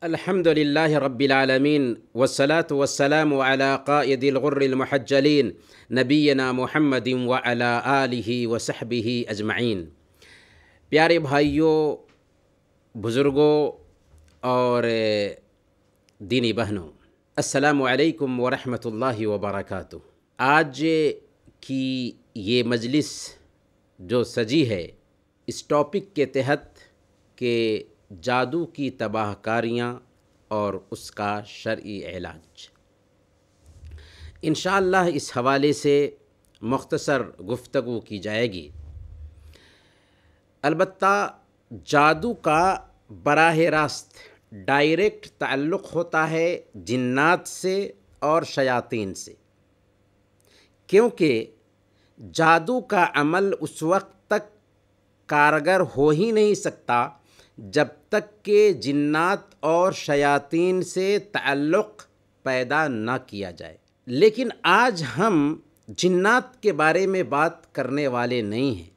الحمد لله رب العالمين والصلاة والسلام على قائد الغر المحجلين نبينا محمد وعلى آله وصحبه أجمعين प्यारे भाइयों बुज़ुर्गों और दीनी बहनों असलकम वरहमल वबरक आज की ये मजलिस जो सजी है इस टॉपिक के तहत के जादू की तबाहकारियाँ और उसका शर्य इलाज इन इस हवाले से मख्तसर गुफ्तु की जाएगी अलबत् जादू का बराह रास्त डायरेक्ट ताल्लुक़ होता है जिन्नात से और शयातीन से क्योंकि जादू का अमल उस वक्त तक कारगर हो ही नहीं सकता जब तक के जिन्नात और शयातीन से ताल्लुक़ पैदा ना किया जाए लेकिन आज हम जिन्नात के बारे में बात करने वाले नहीं हैं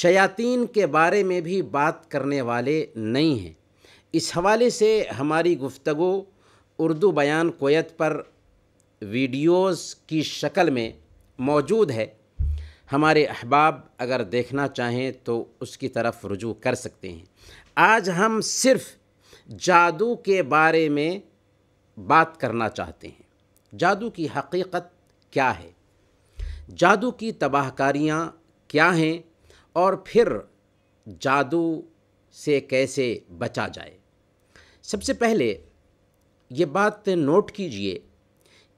शयातीन के बारे में भी बात करने वाले नहीं हैं इस हवाले से हमारी गुफ्तगु उर्दू बयान कोयत पर वीडियोस की शक्ल में मौजूद है हमारे अहबाब अगर देखना चाहें तो उसकी तरफ रुजू कर सकते हैं आज हम सिर्फ जादू के बारे में बात करना चाहते हैं जादू की हकीकत क्या है जादू की तबाहकारियाँ क्या हैं और फिर जादू से कैसे बचा जाए सबसे पहले ये बात नोट कीजिए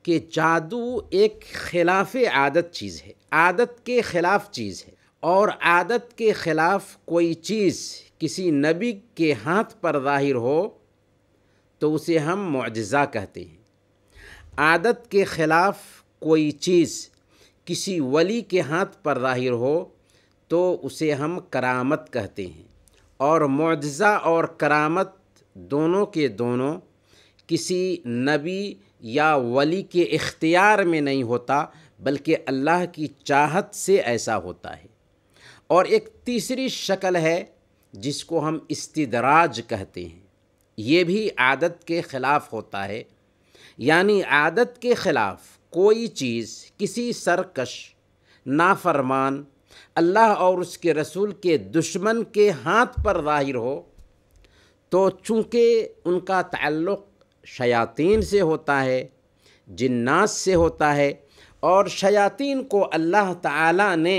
कि जादू एक खिलाफ आदत चीज़ है आदत के ख़िलाफ़ चीज़ है और आदत के ख़िलाफ़ कोई चीज़ किसी नबी के हाथ पर ज़ाहिर हो तो उसे हम मुआजा कहते हैं आदत के ख़िलाफ़ कोई चीज़ किसी वली के हाथ पर ज़ाहिर हो तो उसे हम करामत कहते हैं और मुजजा और करामत दोनों के दोनों किसी नबी या वली के इख्तियार में नहीं होता बल्कि अल्लाह की चाहत से ऐसा होता है और एक तीसरी शक्ल है जिसको हम इस्तराज कहते हैं ये भी आदत के ख़िलाफ़ होता है यानी आदत के ख़िलाफ़ कोई चीज़ किसी सरकश नाफरमान अल्लाह और उसके रसूल के दुश्मन के हाथ पर ज़ाहिर हो तो चूँकि उनका ताल्लुक़ शयातीन से होता है जिन्नास से होता है और शयातीन को अल्लाह ताला ने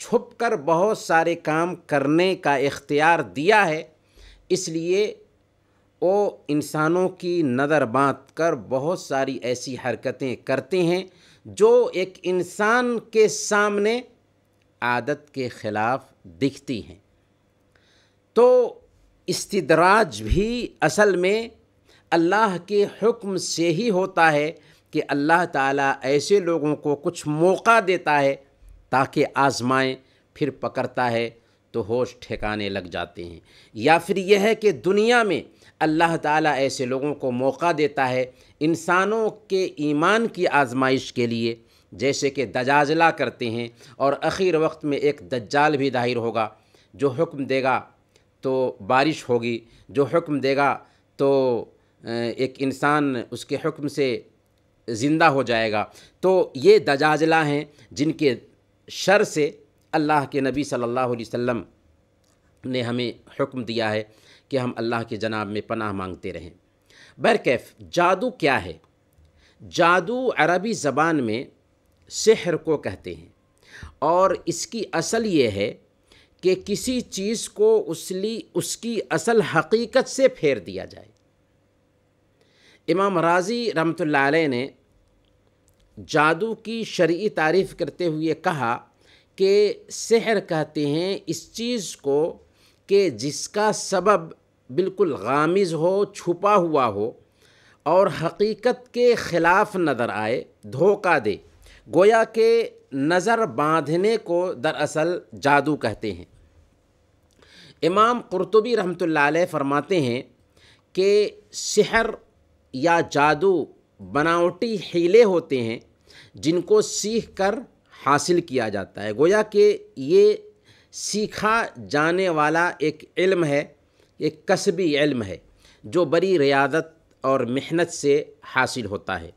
छुपकर कर बहुत सारे काम करने का इख्तियार दिया है इसलिए वो इंसानों की नज़र बाँध कर बहुत सारी ऐसी हरकतें करते हैं जो एक इंसान के सामने आदत के ख़िलाफ़ दिखती हैं तो इस्तराज भी असल में अल्लाह के हुक्म से ही होता है कि अल्लाह ताला ऐसे लोगों को कुछ मौका देता है ताकि आजमाएं फिर पकड़ता है तो होश ठिकाने लग जाते हैं या फिर यह है कि दुनिया में अल्लाह ताला ऐसे लोगों को मौका देता है इंसानों के ईमान की आजमाइश के लिए जैसे कि दजाजला करते हैं और आखिर वक्त में एक दज्जाल भी दाहिर होगा जो हुक्म देगा तो बारिश होगी जो हुक्म देगा तो एक इंसान उसके हुक्म से ज़िंदा हो जाएगा तो ये दजाजला हैं जिनके शर से अल्लाह के नबी सल्लल्लाहु अलैहि वसल्लम ने हमें हुक्म दिया है कि हम अल्लाह के जनाब में पनाह मांगते रहें बरकैफ जादू क्या है जादू अरबी ज़बान में शहर को कहते हैं और इसकी असल ये है कि किसी चीज़ को उसली उसकी असल हकीकत से फेर दिया जाए इमाम राजी रमत ने जादू की शर्य तारीफ़ करते हुए कहा कि सहर कहते हैं इस चीज़ को कि जिसका सबब बिल्कुल गामिज हो छुपा हुआ हो और हकीकत के ख़िलाफ़ नज़र आए धोखा दे गोया के नज़र बांधने को दरअसल जादू कहते हैं इमाम कुरतबी रहमत फ़रमाते हैं कि शहर या जादू बनावटी हीले होते हैं जिनको सीख कर हासिल किया जाता है गोया कि ये सीखा जाने वाला एक इल्म है एक कस्बी इल्म है जो बड़ी रियादत और मेहनत से हासिल होता है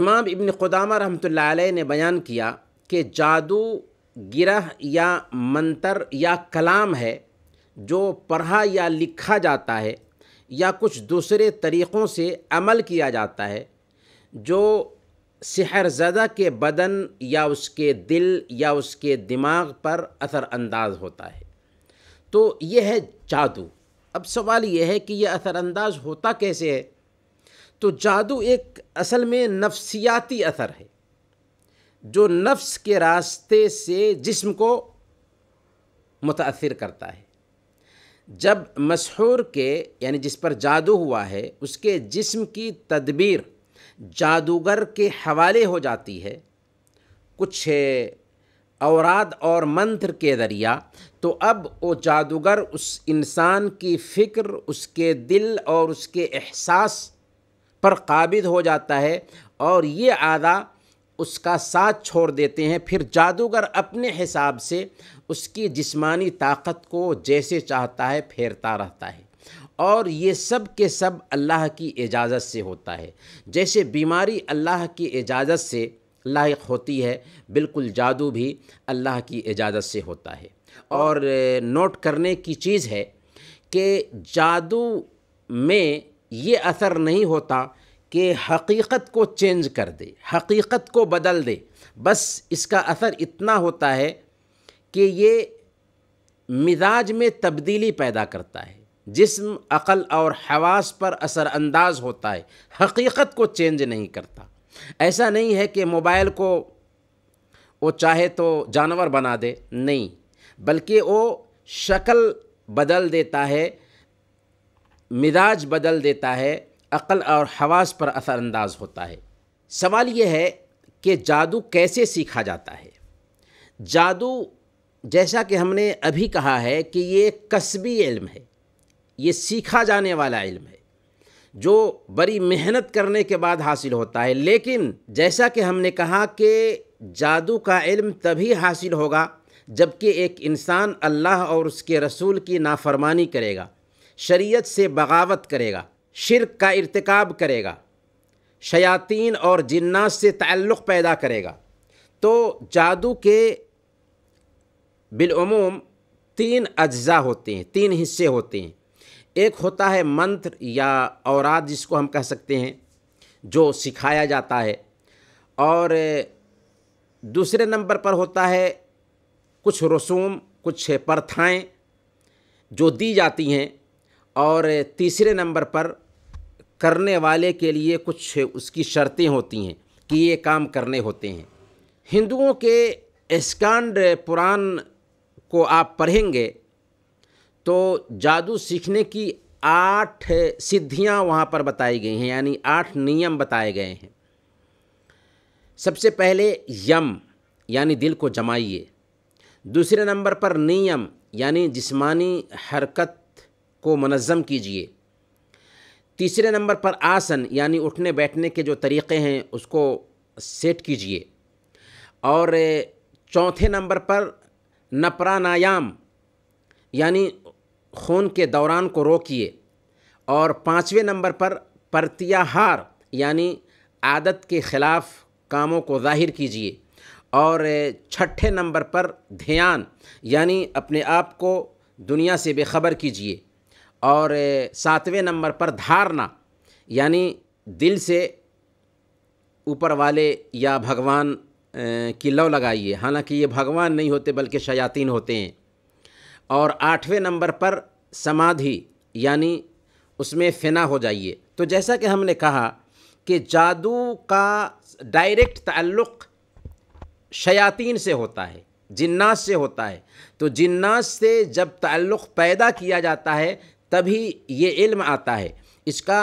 इमाम इब्न खुदामा रहमतुल्लाह अलैह ने बयान किया कि जादू गिरह या मंतर या कलाम है जो पढ़ा या लिखा जाता है या कुछ दूसरे तरीक़ों से अमल किया जाता है जो सहरज़दा के बदन या उसके दिल या उसके दिमाग पर असरानंदाज होता है तो यह है जादू अब सवाल यह है कि यह असरअंदाज होता कैसे है तो जादू एक असल में नफ्सियाती असर है जो नफ्स के रास्ते से जिस्म को मुतासर करता है जब मशहूर के यानी जिस पर जादू हुआ है उसके जिस्म की तदबीर जादूगर के हवाले हो जाती है कुछ औराद और मंत्र के ज़रिया तो अब वो जादूगर उस इंसान की फ़िक्र उसके दिल और उसके एहसास पर काबिद हो जाता है और ये आदा उसका साथ छोड़ देते हैं फिर जादूगर अपने हिसाब से उसकी जिस्मानी ताकत को जैसे चाहता है फेरता रहता है और ये सब के सब अल्लाह की इजाज़त से होता है जैसे बीमारी अल्लाह की इजाज़त से लायक होती है बिल्कुल जादू भी अल्लाह की इजाज़त से होता है और नोट करने की चीज़ है कि जादू में ये असर नहीं होता कि हकीकत को चेंज कर दे हकीकत को बदल दे बस इसका असर इतना होता है कि ये मिजाज में तब्दीली पैदा करता है जिसम अक़ल और हवास पर असरानंदाज होता है हकीकत को चेंज नहीं करता ऐसा नहीं है कि मोबाइल को वो चाहे तो जानवर बना दे नहीं बल्कि वो शक्ल बदल देता है मिजाज बदल देता है अक़ल और हवास पर असरानंदाज होता है सवाल यह है कि जादू कैसे सीखा जाता है जादू जैसा कि हमने अभी कहा है कि ये कस्बी इल्म है ये सीखा जाने वाला इल्म है जो बड़ी मेहनत करने के बाद हासिल होता है लेकिन जैसा कि हमने कहा कि जादू का इल्म तभी हासिल होगा जबकि एक इंसान अल्लाह और उसके रसूल की नाफरमानी करेगा शरीयत से बगावत करेगा शिरक का इरतकब करेगा शयातीन और जिन्नास से ताल्लुक़ पैदा करेगा तो जादू के बिलूम तीन अज्जा होते हैं तीन हिस्से होते हैं एक होता है मंत्र या औरत जिसको हम कह सकते हैं जो सिखाया जाता है और दूसरे नंबर पर होता है कुछ रसूम कुछ प्रथाएँ जो दी जाती हैं और तीसरे नंबर पर करने वाले के लिए कुछ उसकी शर्तें होती हैं कि ये काम करने होते हैं हिंदुओं के स्कांड पुराण को आप पढ़ेंगे तो जादू सीखने की आठ सिद्धियां वहाँ पर बताई गई हैं यानी आठ नियम बताए गए हैं सबसे पहले यम यानी दिल को जमाइए दूसरे नंबर पर नियम यानी जिस्मानी हरकत को मनज़म कीजिए तीसरे नंबर पर आसन यानी उठने बैठने के जो तरीक़े हैं उसको सेट कीजिए और चौथे नंबर पर नपरानायाम यानी खून के दौरान को रोकिए और पाँचवें नंबर पर प्रत्याहार यानी आदत के ख़िलाफ़ कामों को जाहिर कीजिए और छठे नंबर पर ध्यान यानी अपने आप को दुनिया से बेखबर कीजिए और सातवें नंबर पर धारणा यानी दिल से ऊपर वाले या भगवान की लव लगाइए हालांकि ये भगवान नहीं होते बल्कि शयातीन होते हैं और आठवें नंबर पर समाधि यानी उसमें फिना हो जाइए तो जैसा कि हमने कहा कि जादू का डायरेक्ट ताल्लुक़ शयातीन से होता है जिन्नास से होता है तो जिन्नास से जब ताल्लुक़ पैदा किया जाता है तभी ये इल्म आता है इसका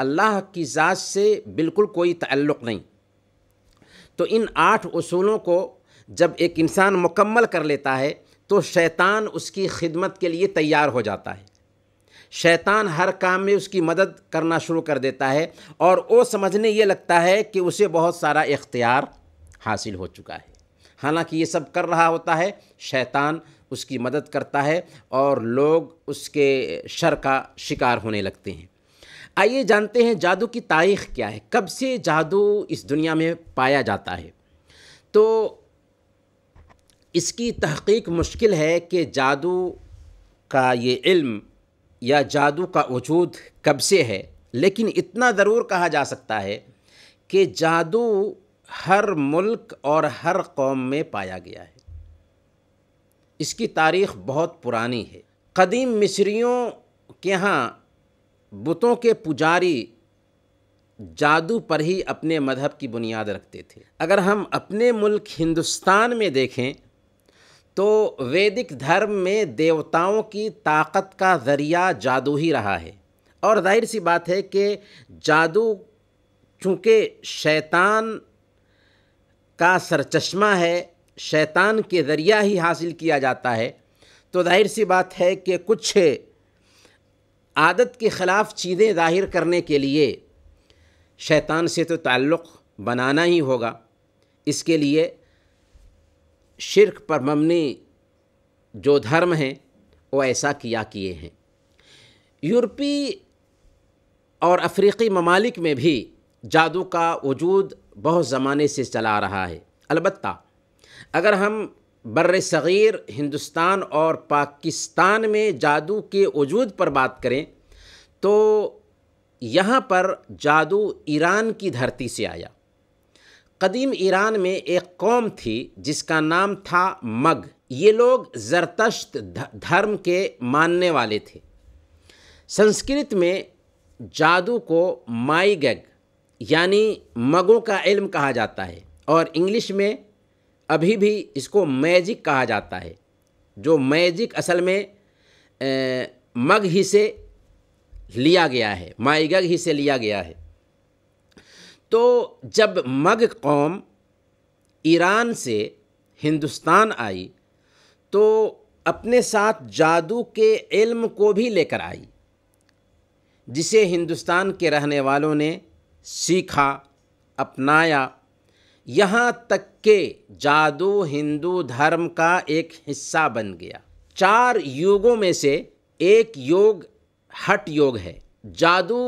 अल्लाह की ज़ात से बिल्कुल कोई ताल्लुक़ नहीं तो इन आठ असूलों को जब एक इंसान मुकम्मल कर लेता है तो शैतान उसकी खिदमत के लिए तैयार हो जाता है शैतान हर काम में उसकी मदद करना शुरू कर देता है और वो समझने ये लगता है कि उसे बहुत सारा इख्तियार हासिल हो चुका है हालांकि ये सब कर रहा होता है शैतान उसकी मदद करता है और लोग उसके शर का शिकार होने लगते हैं आइए जानते हैं जादू की तारीख क्या है कब से जादू इस दुनिया में पाया जाता है तो इसकी तहकीक मुश्किल है कि जादू का ये इल्म या जादू का वजूद कब से है लेकिन इतना ज़रूर कहा जा सकता है कि जादू हर मुल्क और हर कौम में पाया गया है इसकी तारीख़ बहुत पुरानी है कदीम मिस्रियों के यहाँ बुतों के पुजारी जादू पर ही अपने मजहब की बुनियाद रखते थे अगर हम अपने मुल्क हिंदुस्तान में देखें तो वैदिक धर्म में देवताओं की ताकत का ज़रिया जादू ही रहा है और जाहिर सी बात है कि जादू चूँकि शैतान का सरचश्मा है शैतान के ज़रिया ही हासिल किया जाता है तो जाहिर सी बात है कि कुछ आदत के ख़िलाफ़ चीज़ें ज़ाहिर करने के लिए शैतान से तो ताल्लुक़ बनाना ही होगा इसके लिए शिरक पर मबनी जो धर्म हैं वो ऐसा किया किए हैं यूरोपी और अफ्रीकी ममालिक में भी जादू का वजूद बहुत ज़माने से चला आ रहा है अलबत्ता अगर हम बर सग़ीर हिंदुस्तान और पाकिस्तान में जादू के वजूद पर बात करें तो यहाँ पर जादू ईरान की धरती से आया कदीम ईरान में एक कौम थी जिसका नाम था मग ये लोग जरतश्त धर्म के मानने वाले थे संस्कृत में जादू को माई गैग यानी मगों का इल्म कहा जाता है और इंग्लिश में अभी भी इसको मैजिक कहा जाता है जो मैजिक असल में ए, मग ही से लिया गया है माइगग ही से लिया गया है तो जब मग कौम ईरान से हिंदुस्तान आई तो अपने साथ जादू के इल्म को भी लेकर आई जिसे हिंदुस्तान के रहने वालों ने सीखा अपनाया यहाँ तक के जादू हिंदू धर्म का एक हिस्सा बन गया चार योगों में से एक योग हट योग है जादू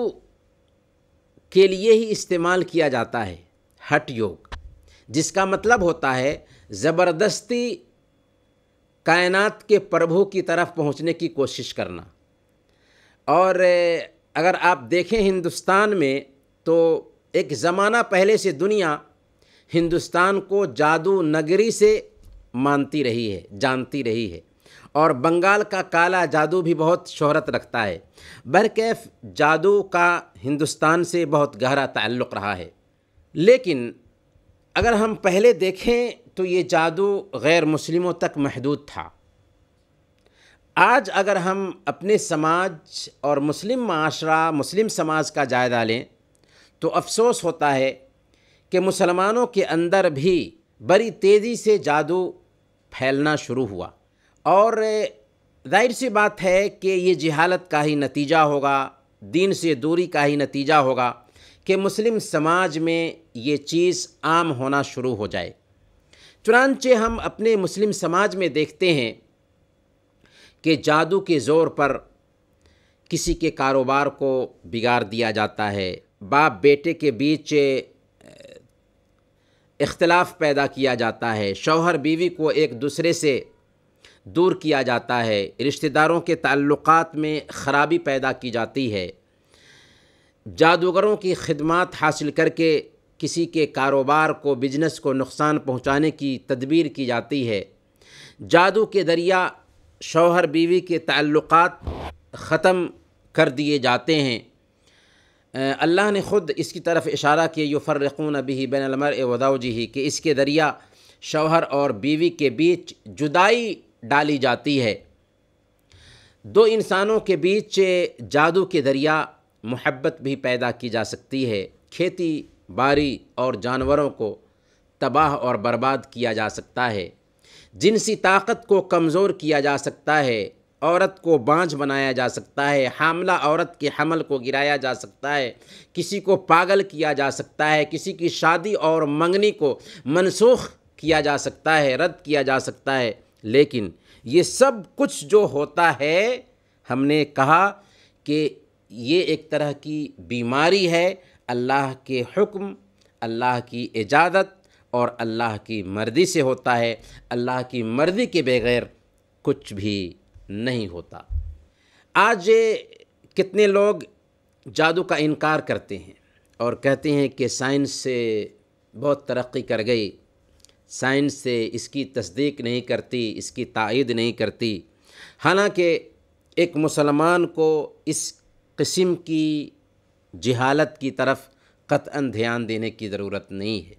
के लिए ही इस्तेमाल किया जाता है हट योग जिसका मतलब होता है ज़बरदस्ती कायनात के प्रभु की तरफ पहुंचने की कोशिश करना और अगर आप देखें हिंदुस्तान में तो एक ज़माना पहले से दुनिया हिंदुस्तान को जादू नगरी से मानती रही है जानती रही है और बंगाल का काला जादू भी बहुत शोहरत रखता है बरकैफ जादू का हिंदुस्तान से बहुत गहरा ताल्लुक़ रहा है लेकिन अगर हम पहले देखें तो ये जादू गैर मुस्लिमों तक महदूद था आज अगर हम अपने समाज और मुस्लिम माशरा मुस्लिम समाज का जायज़ा लें तो अफसोस होता है कि मुसलमानों के अंदर भी बड़ी तेज़ी से जादू फैलना शुरू हुआ और जाहिर सी बात है कि ये जहालत का ही नतीजा होगा दीन से दूरी का ही नतीजा होगा कि मुस्लिम समाज में ये चीज़ आम होना शुरू हो जाए चुनानचे हम अपने मुस्लिम समाज में देखते हैं कि जादू के ज़ोर पर किसी के कारोबार को बिगाड़ दिया जाता है बाप बेटे के बीच इख्तलाफ पैदा किया जाता है शौहर बीवी को एक दूसरे से दूर किया जाता है रिश्तेदारों के ताल्लुक़ात में ख़राबी पैदा की जाती है जादूगरों की खिदमत हासिल करके किसी के कारोबार को बिजनेस को नुकसान पहुंचाने की तदबीर की जाती है जादू के दरिया शौहर बीवी के ताल्लुक़ात ख़त्म कर दिए जाते हैं अल्लाह ने ख़ुद इसकी तरफ इशारा किया युफ़रकून भी बैनमर वदाव जी ही कि इसके ज़रिया शौहर और बीवी के बीच जुदाई डाली जाती है दो इंसानों के बीच जादू के ज़रिया मोहब्बत भी पैदा की जा सकती है खेती बाड़ी और जानवरों को तबाह और बर्बाद किया जा सकता है जिनसी ताकत को कमज़ोर किया जा सकता है औरत को बांझ बनाया जा सकता है हामला औरत के हमल को गिराया जा सकता है किसी को पागल किया जा सकता है किसी की शादी और मंगनी को मनसूख किया जा सकता है रद्द किया जा सकता है लेकिन ये सब कुछ जो होता है हमने कहा कि ये एक तरह की बीमारी है अल्लाह के हुक्म अल्लाह की इजाज़त और अल्लाह की मर्ज़ी से होता है अल्लाह की मर्ज़ी के बगैर कुछ भी नहीं होता आज कितने लोग जादू का इनकार करते हैं और कहते हैं कि साइंस से बहुत तरक्की कर गई साइंस से इसकी तस्दीक नहीं करती इसकी तायद नहीं करती हालांकि एक मुसलमान को इस किस्म की जहालत की तरफ कतअन ध्यान देने की ज़रूरत नहीं है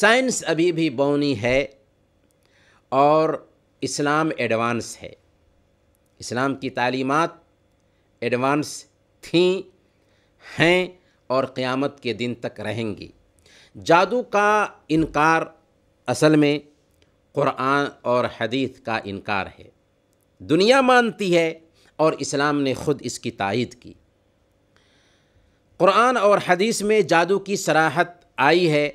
साइंस अभी भी बौनी है और इस्लाम एडवांस है इस्लाम की तालीमात एडवांस थी हैं और क़यामत के दिन तक रहेंगी जादू का इनकार असल में क़ुरान और हदीस का इनकार है दुनिया मानती है और इस्लाम ने ख़ुद इसकी तायद की क़ुरान और हदीस में जादू की सराहत आई है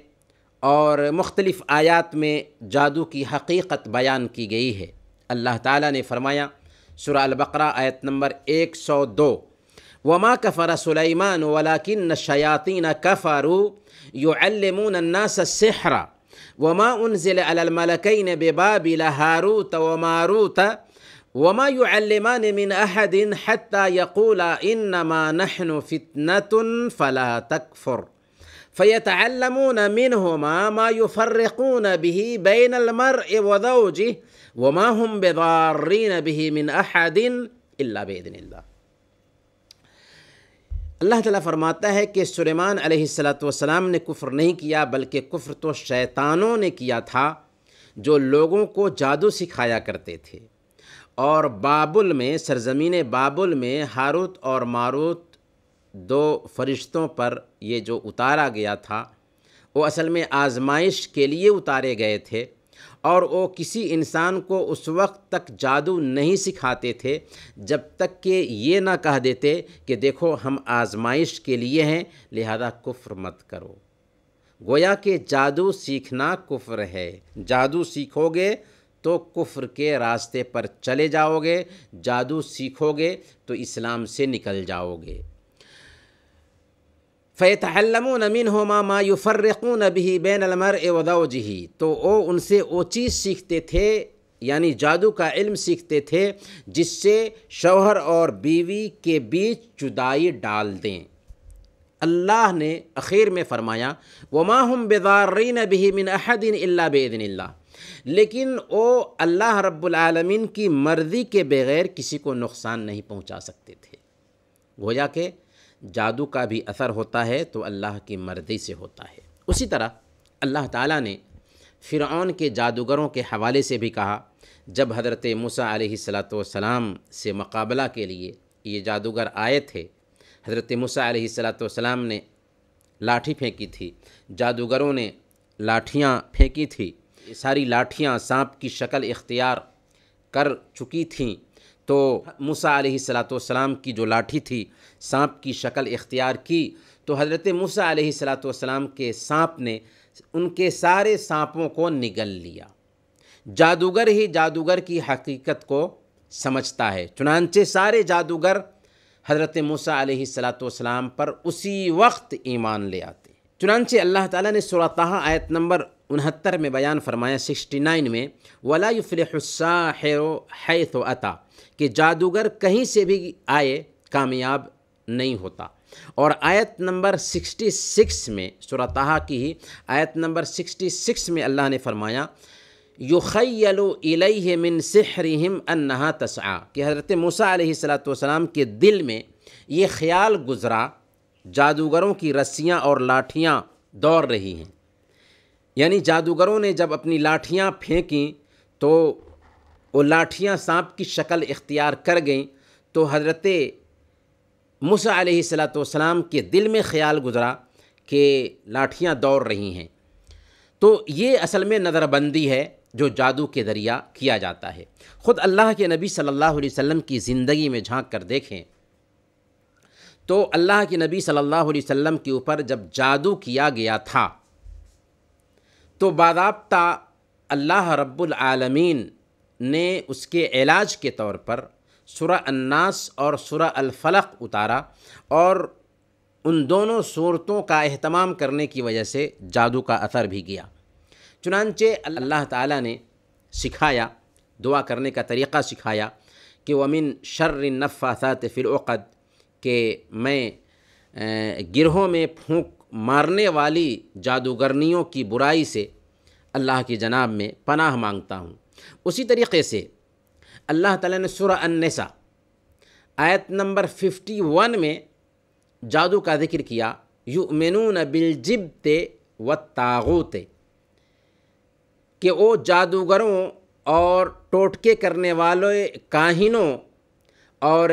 और मुख्तलिफ़ आयात में जादू की हकीकत बयान की गई है अल्लाह ताला ने फरमाया سورة البقرة آية نمبر 102 وما كفر سليمان ولكن الشياطين كفروا يعلمون الناس السحر وما أنزل على الملكين ببابل هاروت وماروت وما يعلمان من أحد حتى يقولا إنما نحن فتنة فلا تكفر فيتعلمون منهما ما يفرقون به بين المرء وزوجه वमा हम बेदारीन बिही मिन अहदिन अल्ला बेदन अल्लाह ताला फरमाता है कि सुलेमान अलैहिस्सलाम ने कुफ्र नहीं किया बल्कि कुफ्र तो शैतानों ने किया था जो लोगों को जादू सिखाया करते थे और बाबुल में सरजमीन बाबुल में हारुत और मारुत दो फरिश्तों पर ये जो उतारा गया था वो असल में आजमाइश के लिए उतारे गए थे और वो किसी इंसान को उस वक्त तक जादू नहीं सिखाते थे जब तक कि ये ना कह देते कि देखो हम आजमाइश के लिए हैं लिहाजा कुफ्र मत करो गोया कि जादू सीखना कुफ्र है जादू सीखोगे तो कुफ्र के रास्ते पर चले जाओगे जादू सीखोगे तो इस्लाम से निकल जाओगे फ़ैतमून अमीन होमा मा फ़र्रकून भी बैन अलमर वदौजही तो वो उनसे वो चीज़ सीखते थे यानी जादू का इल्म सीखते थे जिससे शौहर और बीवी के बीच जुदाई डाल दें अल्लाह ने अखीर में फ़रमाया वमा हम बेदारीन अभी मिन अहदिन अल्ला बेदिन लेकिन वो अल्लाह रब्बुलआलमीन की मर्ज़ी के बगैर किसी को नुकसान नहीं पहुँचा सकते थे गोया के जादू का भी असर होता है तो अल्लाह की मर्ज़ी से होता है उसी तरह अल्लाह ताला ने फ़िरौन के जादूगरों के हवाले से भी कहा जब हज़रत मूसा सलाम से मुकाबला के लिए ये जादूगर आए थे हज़रत मूसा सलाम ने लाठी फेंकी थी जादूगरों ने लाठियाँ फेंकी थी सारी लाठियाँ सांप की शक्ल इख्तियार कर चुकी थीं तो मूसा सलाम की जो लाठी थी सांप की शक्ल इख्तियार की तो हज़रत मूसा सलाम के सांप ने उनके सारे सांपों को निगल लिया जादूगर ही जादूगर की हकीकत को समझता है चुनानचे सारे जादूगर हज़रत मूसा सलाम पर उसी वक्त ईमान ले आते चुनानचे अल्लाह ताला ने सुरतः आयत नंबर उनहत्तर में बयान फरमाया सिक्सटी नाइन में वला है तो अता कि जादूगर कहीं से भी आए कामयाब नहीं होता और आयत नंबर सिक्सटी सिक्स में सुरतः की ही आयत नंबर सिक्सटी सिक्स में अल्लाह ने फरमाया युखलो मिन सहरहम अन्ना तसा कि हज़रत मूसा सलाम के दिल में ये ख्याल गुज़रा जादूगरों की रस्सियाँ और लाठियाँ दौड़ रही हैं यानी जादूगरों ने जब अपनी लाठियाँ फेंकें तो वो लाठियाँ सांप की शक्ल इख्तियार कर गईं तो हज़रत मूसा सलाम के दिल में ख्याल गुज़रा कि लाठियाँ दौड़ रही हैं तो ये असल में नज़रबंदी है जो जादू के ज़रिया किया जाता है ख़ुद अल्लाह के नबी सल्लल्लाहु अलैहि वसल्लम की ज़िंदगी में झांक कर देखें तो अल्लाह के नबी सल्लल्लाहु अलैहि वसल्लम के ऊपर जब जादू किया गया था तो बाबता अल्लाह रब्बुल आलमीन ने उसके इलाज के तौर पर सुरा अन्नास और सुरा अलफलक उतारा और उन दोनों सूरतों का अहतमाम करने की वजह से जादू का असर भी किया चुनानचे अल्लाह ताला ने सिखाया दुआ करने का तरीक़ा सिखाया कि वमिन शर्र सात फिर के मैं गिरहों में फूँक मारने वाली जादूगरनियों की बुराई से अल्लाह की जनाब में पनाह मांगता हूँ उसी तरीके से अल्लाह ताला ने सुर अन्नसा आयत नंबर फिफ्टी वन में जादू का जिक्र किया यु मेनून बिलजिबते व तागोते कि वो जादूगरों और टोटके करने वाले काहिनों और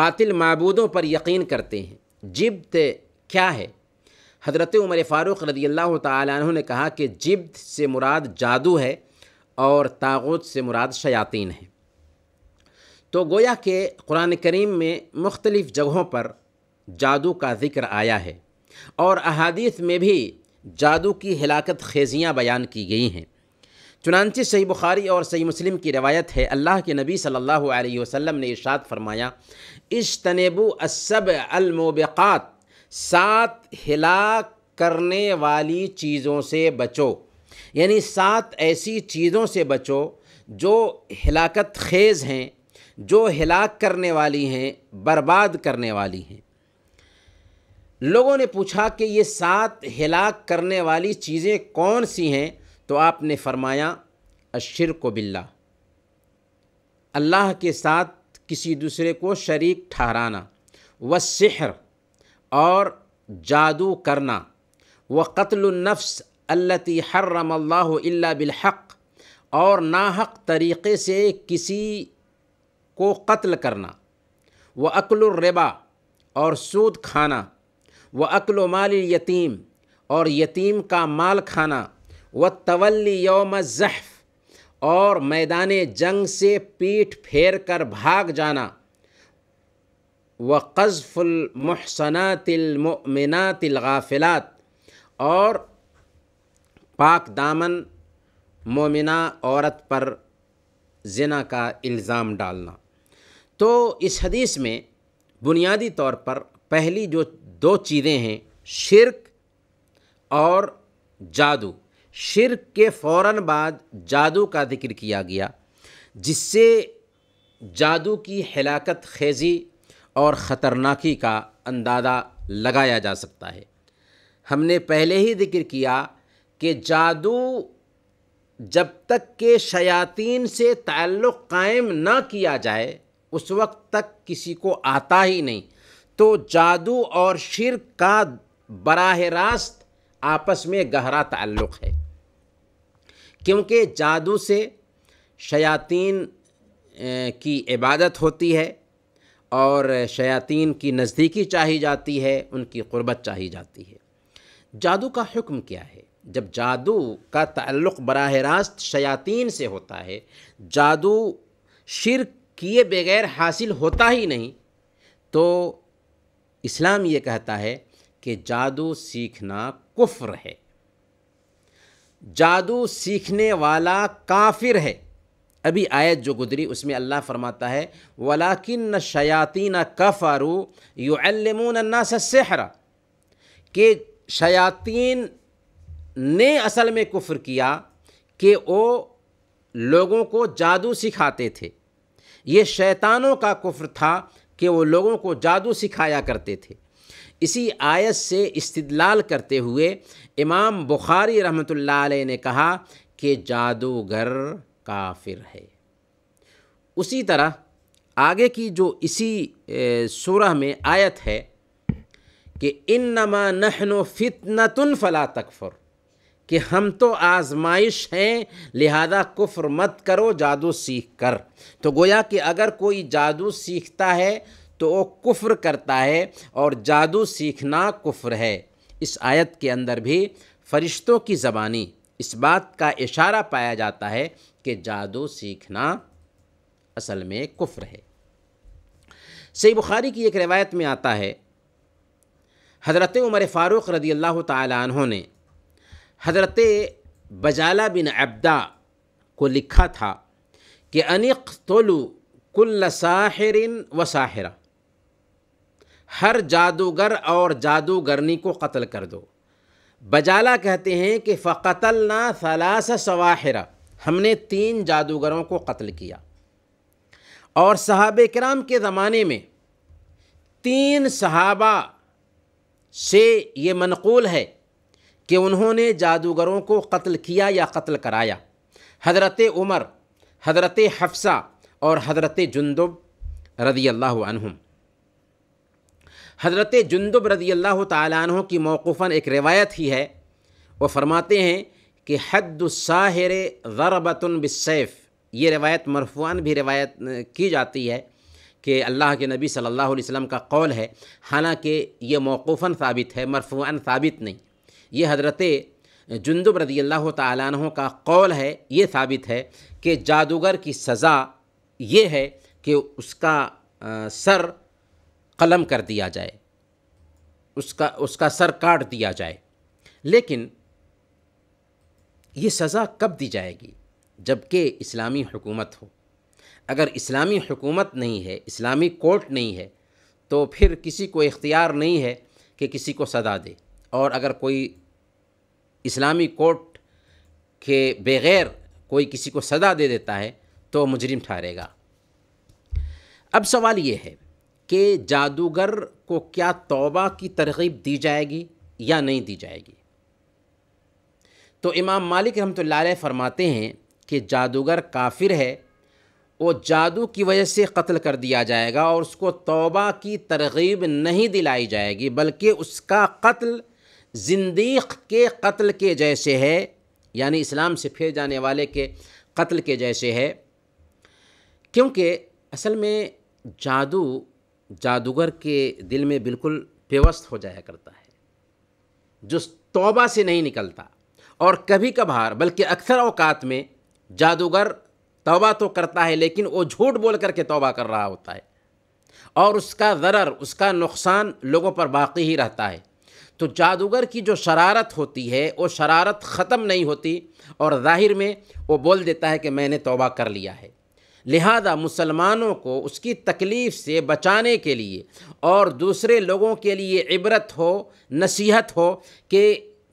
बातिल मबूदों पर यकीन करते हैं जिब्त क्या है हज़रत उमर फ़ारूक़ रदी अल्लाह तु ने कहा कि जिब्द से मुराद जादू है और तागुत से मुराद शयातीन है तो गोया के क़ुरान करीम में मुख्तलिफ़ जगहों पर जादू का ज़िक्र आया है और अहादीत में भी जादू की हिलाकत खेजियाँ बयान की गई हैं चुनानची सही बुखारी और सही मुस्लिम की रवायत है अल्लाह के नबी सल्लल्लाहु अलैहि वसल्लम ने इरशाद फरमाया इश तनेबू असब अलमोबात सात हिला करने वाली चीज़ों से बचो यानी सात ऐसी चीज़ों से बचो जो हिलाकत खेज़ हैं जो हिलाक करने वाली हैं बर्बाद करने वाली हैं लोगों ने पूछा कि ये सात हिलाक करने वाली चीज़ें कौन सी हैं तो आपने फरमाया अशर को बिल्ला अल्लाह के साथ किसी दूसरे को शरीक ठहराना व शहर और जादू करना व कत्लनफ्स अल्लती हर्रम अल्लाह बिलहक़ और नाहक तरीक़े से किसी को कत्ल करना व अक्लरबा और सूद खाना व अक्ल माल यतीम और यतीम का माल खाना व तवल्ली योम ज़हफ़ और मैदान जंग से पीठ फेर कर भाग जाना व कज़फ़ुलमहसनातिलमिनातिलगाफ़िलात और पाक दामन मोमिना औरत पर जना का इल्ज़ाम डालना तो इस हदीस में बुनियादी तौर पर पहली जो दो चीज़ें हैं शिरक और जादू शिरक के फ़ौर बाद जादू का जिक्र किया गया जिससे जादू की हलाकत खेजी और ख़तरनाकी का अंदाज़ा लगाया जा सकता है हमने पहले ही जिक्र किया कि जादू जब तक के शयातीन से ताल्लुक़ कायम ना किया जाए उस वक्त तक किसी को आता ही नहीं तो जादू और शिर का बराह रास्त आपस में गहरा ताल्लुक़ है क्योंकि जादू से शयातीन की इबादत होती है और शयातीन की नज़दीकी चाही जाती है उनकी क़ुरबत चाही जाती है जादू का हुक्म क्या है जब जादू का ताल्लुक़ बरह रास्त शयातीन से होता है जादू शिर किए बगैर हासिल होता ही नहीं तो इस्लाम ये कहता है कि जादू सीखना कुफ्र है जादू सीखने वाला काफिर है अभी आयत जो गुजरी उसमें अल्लाह फरमाता है वलाकिन शयातीन कफ़ारू युमून्ना सहरा के शयातीन ने असल में कुफ्र किया कि वो लोगों को जादू सिखाते थे ये शैतानों का कुफ्र था कि वो लोगों को जादू सिखाया करते थे इसी आयत से इस्तलाल करते हुए इमाम बुखारी रहमतुल्लाह अलैह ने कहा कि जादूगर काफिर है उसी तरह आगे की जो इसी शुरह में आयत है कि इन नमा नहनो फितनतुन फला तकफर कि हम तो आजमाइश हैं लिहाजा कुफ्र मत करो जादू सीख कर तो गोया कि अगर कोई जादू सीखता है तो वो कुफ्र करता है और जादू सीखना कुफ्र है इस आयत के अंदर भी फरिश्तों की ज़बानी इस बात का इशारा पाया जाता है कि जादू सीखना असल में कुफ्र है सही बुखारी की एक रिवायत में आता है हज़रत उमर फ़ारूक़ रदी अल्लाह तहों ने हज़रत बजाला बिन अब्दा को लिखा था कि अनिक तोलू कुल साहरिन व साहरा हर जादूगर और जादूगरनी को कत्ल कर दो बजाला कहते हैं कि ना सलास सवाहरा हमने तीन जादूगरों को कत्ल किया और सहाब कराम के ज़माने में तीन सहाबा से ये मनकूल है कि उन्होंने जादूगरों को कत्ल किया या कत्ल कराया हज़रत उमर हज़रत हफ्सा और हज़रत जुन्दुब रदी अल्लाह हज़रत जुन्दुब रदी अल्लाह तहों की मौकूफ़ा एक रिवायत ही है वो फरमाते हैं कि साहिर ज़रबतन बिसैफ़ ये रवायत मरफुआन भी रवायत की जाती है कि अल्लाह के नबी सल्लल्लाहु अलैहि वसल्लम का कौल है हालांकि ये मौकूफ़ा साबित है मरफुआन साबित नहीं ये हज़रत जुंदुब रदी अल्लाह तहों का कौल है ये साबित है कि जादूगर की सज़ा ये है कि उसका सर कलम कर दिया जाए उसका उसका सर काट दिया जाए लेकिन ये सज़ा कब दी जाएगी जबकि इस्लामी हुकूमत हो अगर इस्लामी हुकूमत नहीं है इस्लामी कोर्ट नहीं है तो फिर किसी को इख्तियार नहीं है कि किसी को सज़ा दे और अगर कोई इस्लामी कोर्ट के बगैर कोई किसी को सज़ा दे देता है तो मुजरिम ठहरेगा अब सवाल ये है कि जादूगर को क्या तौबा की तरगीब दी जाएगी या नहीं दी जाएगी तो इमाम मालिक रमत फरमाते हैं कि जादूगर काफिर है वो जादू की वजह से कत्ल कर दिया जाएगा और उसको तौबा की तरगीब नहीं दिलाई जाएगी बल्कि उसका कत्ल जिंदीक के कत्ल के जैसे है यानी इस्लाम से फिर जाने वाले के कत्ल के जैसे है क्योंकि असल में जादू जादूगर के दिल में बिल्कुल पेवस्त हो जाया करता है जो तौबा से नहीं निकलता और कभी कभार बल्कि अक्सर अवकात में जादूगर तोबा तो करता है लेकिन वो झूठ बोल करके तोबा कर रहा होता है और उसका ज़रर उसका नुकसान लोगों पर बाकी ही रहता है तो जादूगर की जो शरारत होती है वो शरारत ख़त्म नहीं होती और जाहिर में वो बोल देता है कि मैंने तोबा कर लिया है लिहाजा मुसलमानों को उसकी तकलीफ़ से बचाने के लिए और दूसरे लोगों के लिए इबरत हो नसीहत हो कि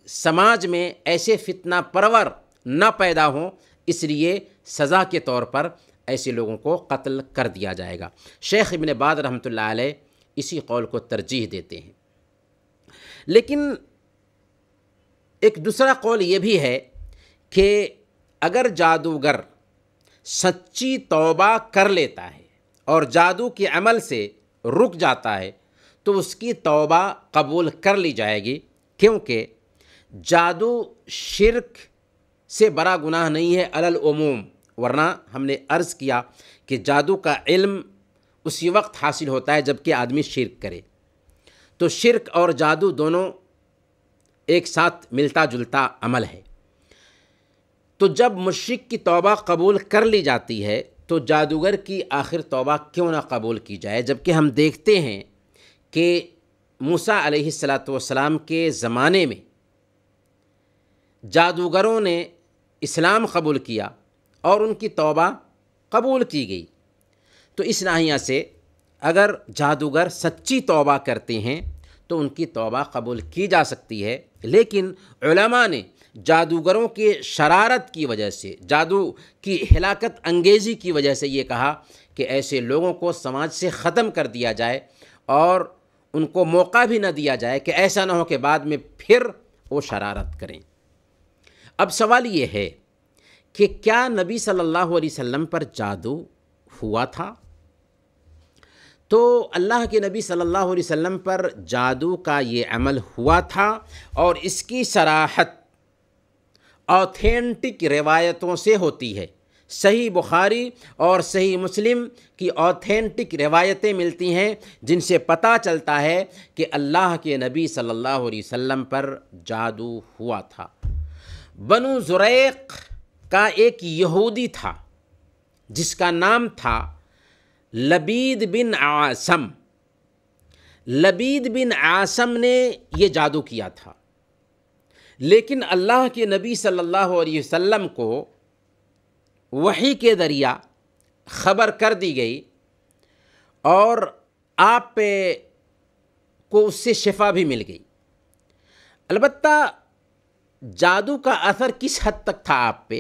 समाज में ऐसे फितना परवर न पैदा हों इसलिए सज़ा के तौर पर ऐसे लोगों को कत्ल कर दिया जाएगा शेख इबन बाद रहमत इसी कौल को तरजीह देते हैं लेकिन एक दूसरा कौल ये भी है कि अगर जादूगर सच्ची तौबा कर लेता है और जादू के अमल से रुक जाता है तो उसकी तौबा कबूल कर ली जाएगी क्योंकि जादू शिरक से बड़ा गुनाह नहीं है अलल अलमूम वरना हमने अर्ज़ किया कि जादू का इल्म उसी वक्त हासिल होता है जबकि आदमी शिरक करे तो शिरक और जादू दोनों एक साथ मिलता जुलता अमल है तो जब मुश्रक की तौबा कबूल कर ली जाती है तो जादूगर की आखिर तौबा क्यों ना कबूल की जाए जबकि हम देखते हैं कि मूसा सलाम के ज़माने में जादूगरों ने इस्लाम कबूल किया और उनकी तौबा कबूल की गई तो इस नाहिया से अगर जादूगर सच्ची तौबा करते हैं तो उनकी तौबा कबूल की जा सकती है लेकिन ने जादूगरों के शरारत की वजह से जादू की हिलाकत अंगेज़ी की वजह से ये कहा कि ऐसे लोगों को समाज से ख़त्म कर दिया जाए और उनको मौका भी ना दिया जाए कि ऐसा ना हो कि बाद में फिर वो शरारत करें अब सवाल ये है कि क्या नबी सल्लल्लाहु अलैहि वसल्लम पर जादू हुआ था तो अल्लाह के नबी सल्लल्लाहु अलैहि वसल्लम पर जादू का ये अमल हुआ था और इसकी सराहत ऑथेंटिक रिवायतों से होती है सही बुखारी और सही मुस्लिम की ऑथेंटिक रिवायतें मिलती हैं जिनसे पता चलता है कि अल्लाह के नबी सल्लल्लाहु अलैहि वसल्लम पर जादू हुआ था बनु जुरैक का एक यहूदी था जिसका नाम था लबीद बिन आसम लबीद बिन आसम ने ये जादू किया था लेकिन अल्लाह के नबी सल्लल्लाहु अलैहि वसल्लम को वही के दरिया खबर कर दी गई और आप पे को उससे शिफा भी मिल गई अलबत्ता जादू का असर किस हद तक था आप पे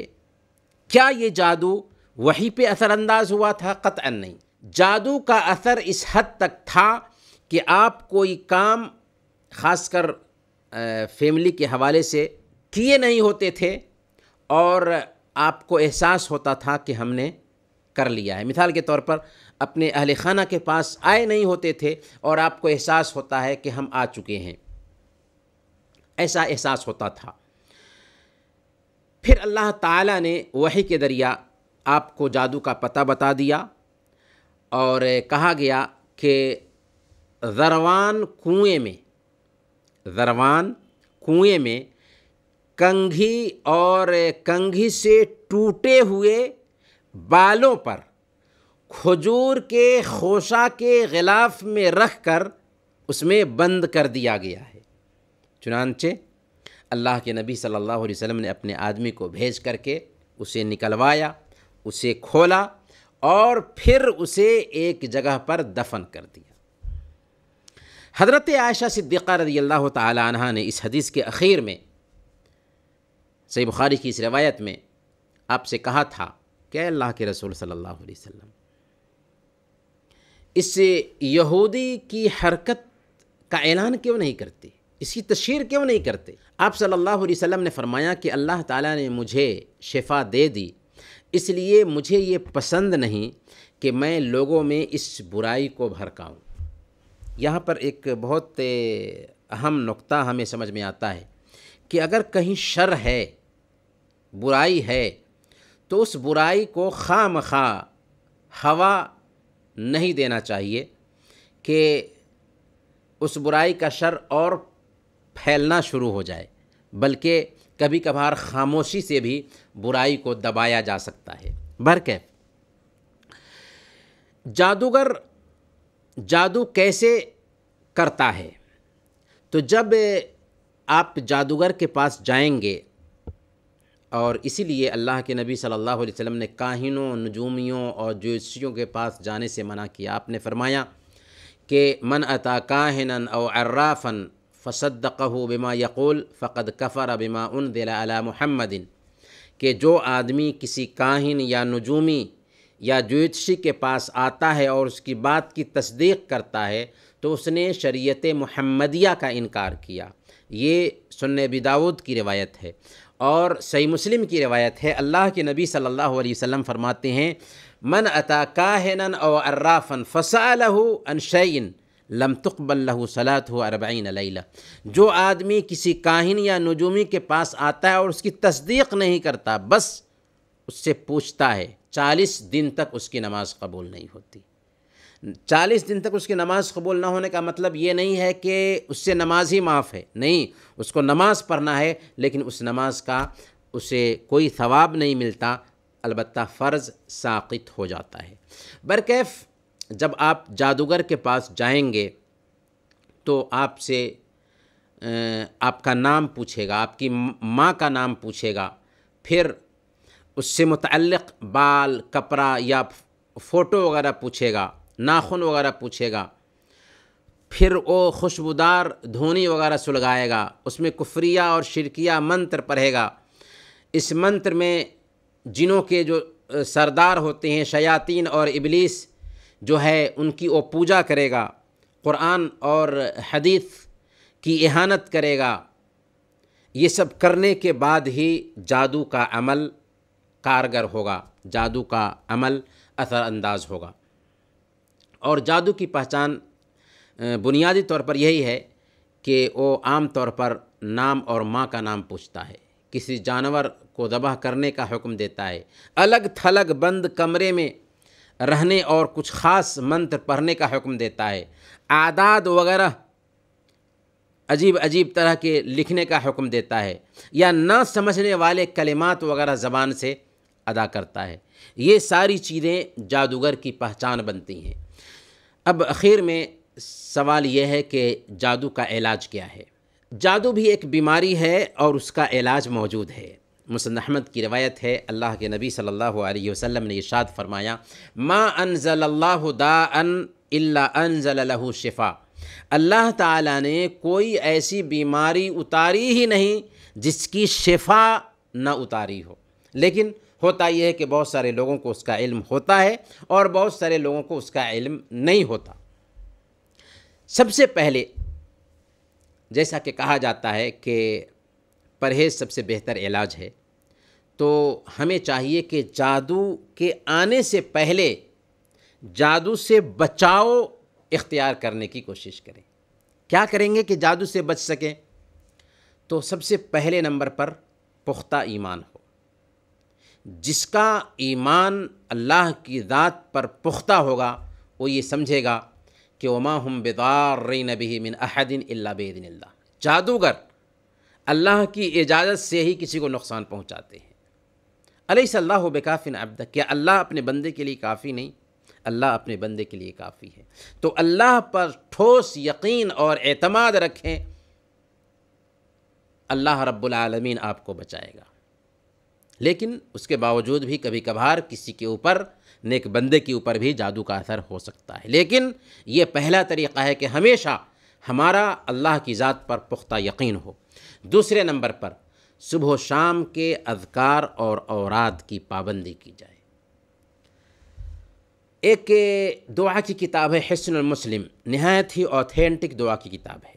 क्या ये जादू वहीं पे असरानंदाज हुआ था क़तअन नहीं जादू का असर इस हद तक था कि आप कोई काम खासकर फैमिली के हवाले से किए नहीं होते थे और आपको एहसास होता था कि हमने कर लिया है मिसाल के तौर पर अपने अहल खाना के पास आए नहीं होते थे और आपको एहसास होता है कि हम आ चुके हैं ऐसा एहसास होता था फिर अल्लाह ताला ने वही के दरिया आपको जादू का पता बता दिया और कहा गया कि जरवान कुएं में जरवान कुएं में कंघी और कंघी से टूटे हुए बालों पर खजूर के खोशा के गिलाफ में रख कर उसमें बंद कर दिया गया है चुनानचे अल्लाह के नबी सल्लल्लाहु अलैहि वसल्लम ने अपने आदमी को भेज करके उसे निकलवाया उसे खोला और फिर उसे एक जगह पर दफन कर दिया हज़रत आयशा सिद्दीक़ा रदी अल्लाह तहा ने इस हदीस के अखीर में सही बुखारी की इस रवायत में आपसे कहा था कि अल्लाह के रसूल सल्लल्लाहु अलैहि वसल्लम इस यहूदी की हरकत का ऐलान क्यों नहीं करते इसकी तशहर क्यों नहीं करते आप सल्लल्लाहु अलैहि वसल्लम ने फरमाया कि अल्लाह ताला ने मुझे शिफा दे दी इसलिए मुझे ये पसंद नहीं कि मैं लोगों में इस बुराई को भड़काऊँ यहाँ पर एक बहुत अहम नुक्ता हमें समझ में आता है कि अगर कहीं शर है बुराई है तो उस बुराई को खाम खा हवा नहीं देना चाहिए कि उस बुराई का शर और फैलना शुरू हो जाए बल्कि कभी कभार खामोशी से भी बुराई को दबाया जा सकता है भर के जादूगर जादू कैसे करता है तो जब आप जादूगर के पास जाएंगे और इसीलिए अल्लाह के नबी सल्लल्लाहु अलैहि वसल्लम ने काहिनों नजूमियों और ज्योतिषियों के पास जाने से मना किया आपने फरमाया कि मन अता काहिनन और अर्राफ़न फ़सदक़ बिमा यक़ुल फ़क़द कफ़र बिमा उन दिला महमदिन के जो आदमी किसी काहिन या नजूमी या ज्योतिषी के पास आता है और उसकी बात की तस्दीक करता है तो उसने शरीत महमदिया का इनकार किया ये सुन बिदाऊद की रिवायत है और सही मुस्लिम की रिवायत है अल्लाह के नबी सल्लल्लाहु अलैहि वसल्लम फरमाते हैं मन अता काहन और अर्राफ़न फ़सा लहू अनशैन लम तकबल्लू सलात हो अरबाइन लैला जो आदमी किसी काहिन या नजूमी के पास आता है और उसकी तस्दीक नहीं करता बस उससे पूछता है चालीस दिन तक उसकी नमाज कबूल नहीं होती चालीस दिन तक उसकी नमाज़ कबूल ना होने का मतलब ये नहीं है कि उससे नमाज ही माफ़ है नहीं उसको नमाज पढ़ना है लेकिन उस नमाज का उसे कोई सवाब नहीं मिलता अलबत् फ़र्ज़ साकित हो जाता है बरकैफ़ जब आप जादूगर के पास जाएंगे तो आपसे आपका नाम पूछेगा आपकी माँ का नाम पूछेगा फिर उससे मुतलक बाल कपड़ा या फ़ोटो वगैरह पूछेगा नाखून वगैरह पूछेगा फिर वो खुशबूदार धोनी वगैरह सुलगाएगा उसमें कुफरिया और शिरकिया मंत्र पढ़ेगा इस मंत्र में जिनों के जो सरदार होते हैं शयातीन और इबलीस जो है उनकी वो पूजा करेगा क़ुरान और हदीस की एहानत करेगा ये सब करने के बाद ही जादू का अमल कारगर होगा जादू का अमल असरानंदाज होगा और जादू की पहचान बुनियादी तौर पर यही है कि वो आम तौर पर नाम और माँ का नाम पूछता है किसी जानवर को दबाह करने का हुक्म देता है अलग थलग बंद कमरे में रहने और कुछ ख़ास मंत्र पढ़ने का हुक्म देता है आदाद वगैरह अजीब अजीब तरह के लिखने का हुक्म देता है या ना समझने वाले कलिमात वगैरह ज़बान से अदा करता है ये सारी चीज़ें जादूगर की पहचान बनती हैं अब आखिर में सवाल यह है कि जादू का इलाज क्या है जादू भी एक बीमारी है और उसका इलाज मौजूद है मुसन अहमद की रवायत है अल्लाह के नबी सल्लल्लाहु अलैहि वसल्लम ने इशाद फरमाया मा अनज़ल्लाह दान इल्ला अनज़लहू शिफ़ा अल्लाह ताला ने कोई ऐसी बीमारी उतारी ही नहीं जिसकी शिफ़ा न उतारी हो लेकिन होता यह है कि बहुत सारे लोगों को उसका इल्म होता है और बहुत सारे लोगों को उसका इल्म नहीं होता सबसे पहले जैसा कि कहा जाता है कि परहेज़ सबसे बेहतर इलाज है तो हमें चाहिए कि जादू के आने से पहले जादू से बचाव इख्तियार करने की कोशिश करें क्या करेंगे कि जादू से बच सकें तो सबसे पहले नंबर पर पुख्ता ईमान हो जिसका ईमान अल्लाह की ज़ात पर पुख्ता होगा वो ये समझेगा कि उमा हम बेदार रई नबी मिन अहदिन अल्ला बेदिन जादूगर अल्लाह की इजाज़त से ही किसी को नुकसान पहुँचाते हैं अलई सल्लाह बेकाफ़िन अब्द क्या अल्लाह अपने बंदे के लिए काफ़ी नहीं अल्लाह अपने बंदे के लिए काफ़ी है तो अल्लाह पर ठोस यकीन और अतमाद रखें अल्लाह रब्बुलआलमीन आपको बचाएगा लेकिन उसके बावजूद भी कभी कभार किसी के ऊपर नेक बंदे के ऊपर भी जादू का असर हो सकता है लेकिन ये पहला तरीक़ा है कि हमेशा हमारा अल्लाह की ज़ात पर पुख्ता यकीन हो दूसरे नंबर पर सुबह शाम के अजकार और औराद की पाबंदी की जाए एक दुआ की किताब है हसन मुस्लिम नहायत ही ऑथेंटिक दुआ की किताब है